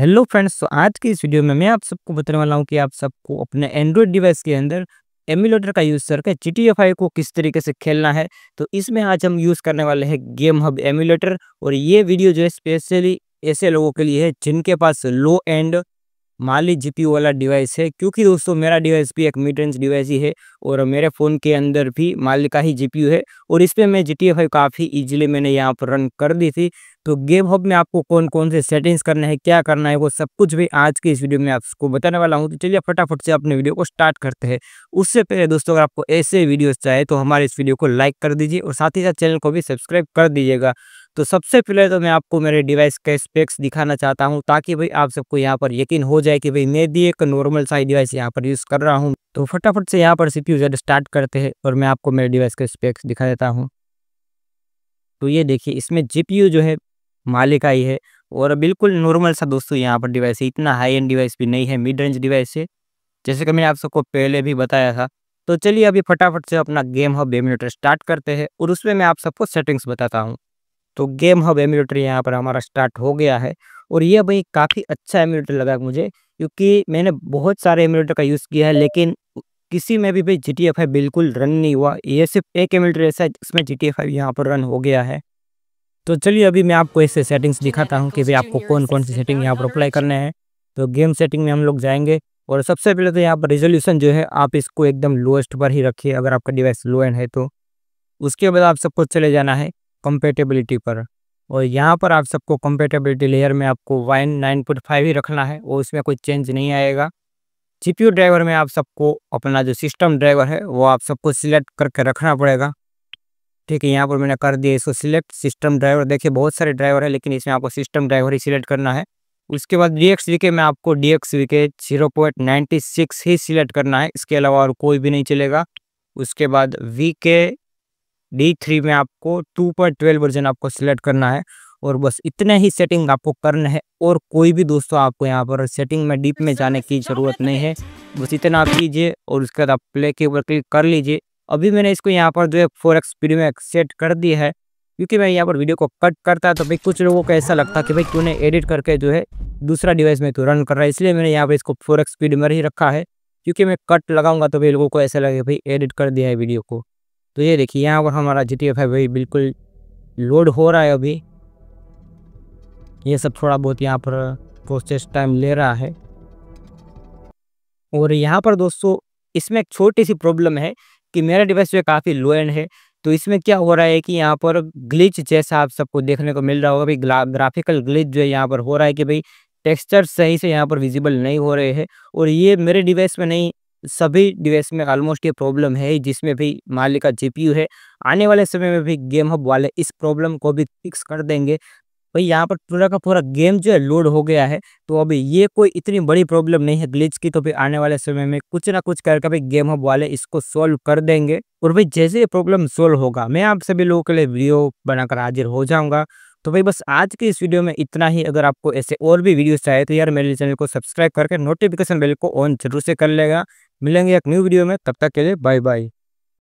hello friends तो आज की इस वीडियो में मैं आप सबको बताने वाला हूँ कि आप सबको अपने एंड्रॉयड डिवाइस के अंदर एम्यूलेटर का यूज़ करके जी टी एफ आई को किस तरीके से खेलना है तो इसमें आज हम यूज़ करने वाले हैं गेम हब एम्यूलेटर और ये वीडियो जो है स्पेशली ऐसे लोगों के लिए है जिनके पास लो एंड माली जीपीयू वाला डिवाइस है क्योंकि दोस्तों मेरा डिवाइस भी एक मिड रेंज डिवाइस ही है और मेरे फ़ोन के अंदर भी माली का ही जीपीयू है और इस पर मैं जी टी फाइव काफ़ी ईजिली मैंने यहाँ पर रन कर दी थी तो गेम हब में आपको कौन कौन से सेटिंग्स करना है क्या करना है वो सब कुछ भी आज के इस वीडियो में आपको बताने वाला हूँ तो चलिए फटाफट से अपने वीडियो को स्टार्ट करते हैं उससे पहले दोस्तों अगर आपको ऐसे वीडियोज चाहे तो हमारे इस वीडियो को लाइक कर दीजिए और साथ ही साथ चैनल को भी सब्सक्राइब कर दीजिएगा तो सबसे पहले तो मैं आपको मेरे डिवाइस के स्पेक्स दिखाना चाहता हूँ ताकि भाई आप सबको यहाँ पर यकीन हो जाए कि भाई मैं भी एक नॉर्मल साइज डिवाइस यहाँ पर यूज़ कर रहा हूँ तो फटाफट से यहाँ पर सी पी स्टार्ट करते हैं और मैं आपको मेरे डिवाइस के स्पेक्स दिखा देता हूँ तो ये देखिए इसमें जी जो है मालिक आई है और बिल्कुल नॉर्मल सा दोस्तों यहाँ पर डिवाइस है इतना हाई एंड डिवाइस भी नहीं है मिड रेंज डिवाइस है जैसे कि मैंने आप सबको पहले भी बताया था तो चलिए अभी फटाफट से अपना गेम हब एमिनेटर स्टार्ट करते हैं और उसमें मैं आप सबको सेटिंग्स बताता हूँ तो गेम हब एम्यूलेटर यहाँ पर हमारा स्टार्ट हो गया है और ये भाई काफ़ी अच्छा एम्यूलेटर लगा मुझे क्योंकि मैंने बहुत सारे एम्यूलेटर का यूज़ किया है लेकिन किसी में भी भाई जी टी एफ आई बिल्कुल रन नहीं हुआ ये सिर्फ एक एम्यूलेटर ऐसा है जिसमें जी टी एफ आई यहाँ पर रन हो गया है तो चलिए अभी मैं आपको ऐसे सेटिंग्स दिखाता हूँ कि भाई आपको कौन कौन सी सेटिंग यहाँ पर अप्लाई करने हैं तो गेम सेटिंग में हम लोग जाएंगे और सबसे पहले तो यहाँ पर रेजोल्यूशन जो है आप इसको एकदम लोएस्ट पर ही रखिए अगर आपका डिवाइस लो एंड है तो उसके बाद आप सबको चले जाना है कंपेटेबिलिटी पर और यहाँ पर आप सबको कंपेटेबिलिटी लेयर में आपको वाइन नाइन पॉइंट फाइव ही रखना है और उसमें कोई चेंज नहीं आएगा जीपीयू ड्राइवर में आप सबको अपना जो सिस्टम ड्राइवर है वो आप सबको सिलेक्ट करके रखना पड़ेगा ठीक है यहाँ पर मैंने कर दिया इसको सिलेक्ट सिस्टम ड्राइवर देखिए बहुत सारे ड्राइवर है लेकिन इसमें आपको सिस्टम ड्राइवर ही सिलेक्ट करना है उसके बाद डी एक्स में आपको D X zero point ninety six ही सिलेक्ट करना है इसके अलावा और कोई भी नहीं चलेगा उसके बाद वी के डी थ्री में आपको टू पॉइंट ट्वेल्व वर्जन आपको सिलेक्ट करना है और बस इतने ही सेटिंग आपको करना है और कोई भी दोस्तों आपको यहाँ पर सेटिंग में डीप में जाने की ज़रूरत नहीं है बस इतना आप कीजिए और उसके बाद आप प्ले के ऊपर क्लिक कर लीजिए अभी मैंने इसको यहाँ पर जो है फोर एक्स स्पीड में सेट कर दिया है क्योंकि मैं यहाँ पर वीडियो को कट करता तो भाई कुछ लोगों को ऐसा लगता कि भाई तूने एडिट करके जो है दूसरा डिवाइस में तो रन कर रहा है इसलिए मैंने यहाँ पर इसको फोर एक्स स्पीड में ही रखा है क्योंकि मैं कट लगाऊंगा तो भाई लोगों को ऐसा लगे भाई एडिट कर दिया है वीडियो को तो ये देखिए यहाँ पर हमारा जी टी एफ है वही बिल्कुल लोड हो रहा है अभी ये सब थोड़ा बहुत यहाँ पर प्रोसेस टाइम ले रहा है और यहाँ पर दोस्तों इसमें एक छोटी सी प्रॉब्लम है कि मेरा डिवाइस जो काफ़ी लो एंड है तो इसमें क्या हो रहा है कि यहाँ पर ग्लिच जैसा आप सबको देखने को मिल रहा होगा भाई ग्राफिकल ग्लिच जो है यहाँ पर हो रहा है कि भाई टेक्सचर सही से यहाँ पर विजिबल नहीं हो रहे हैं और ये मेरे डिवाइस में नहीं सभी डिवाइस में ऑलमोस्ट ये प्रॉब्लम है जिसमें भी मालिक का जीपीयू है आने वाले समय में भी गेम हब वाले इस प्रॉब्लम को भी फिक्स कर देंगे भाई यहाँ पर पूरा का पूरा गेम जो है लोड हो गया है तो अभी ये कोई इतनी बड़ी प्रॉब्लम नहीं है ग्लिच की तो भी आने वाले समय में कुछ ना कुछ करके भी गेम हब वाले इसको सॉल्व कर देंगे और भाई जैसे ये प्रॉब्लम सोल्व होगा मैं आप सभी लोगों के लिए वीडियो बनाकर हाजिर हो जाऊंगा तो भाई बस आज के इस वीडियो में इतना ही अगर आपको ऐसे और भी वीडियोस चाहिए तो यार मेरे चैनल को सब्सक्राइब करके नोटिफिकेशन बेल को ऑन जरूर से कर लेगा मिलेंगे एक न्यू वीडियो में तब तक के लिए बाय बाय